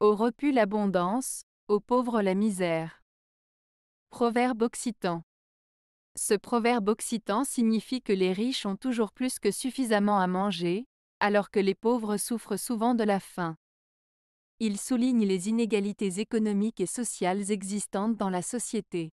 Au repu l'abondance, aux pauvres la misère. Proverbe occitan. Ce proverbe occitan signifie que les riches ont toujours plus que suffisamment à manger, alors que les pauvres souffrent souvent de la faim. Il souligne les inégalités économiques et sociales existantes dans la société.